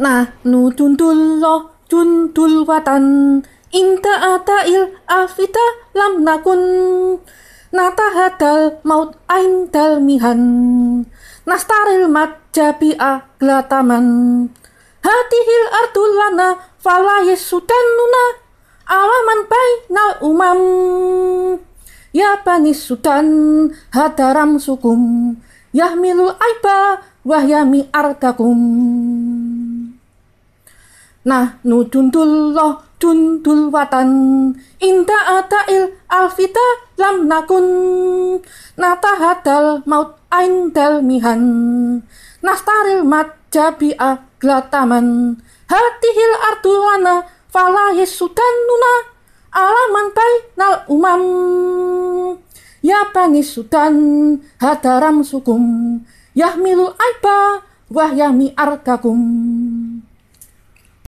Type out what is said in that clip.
Nah nu tuntul lo tuntul watan inta atail afita lam nakun nata hadal maut ain dal mihan Nastaril mat jabi a glataman Hatihil ardulana falayes sudanuna Alaman na umam Ya panis sudan hadaram sukum Yahmilul aiba wahyami artakum. Nah, nu dundul loh dundul watan ada il alfita lam nakun nata hadal maut ain dal mihan nastaril matjabi'a glataman hatihil artulana falahis nuna alaman nal umam ya panis sudan hadaram sukum yahmilu aiba wahyami arkakum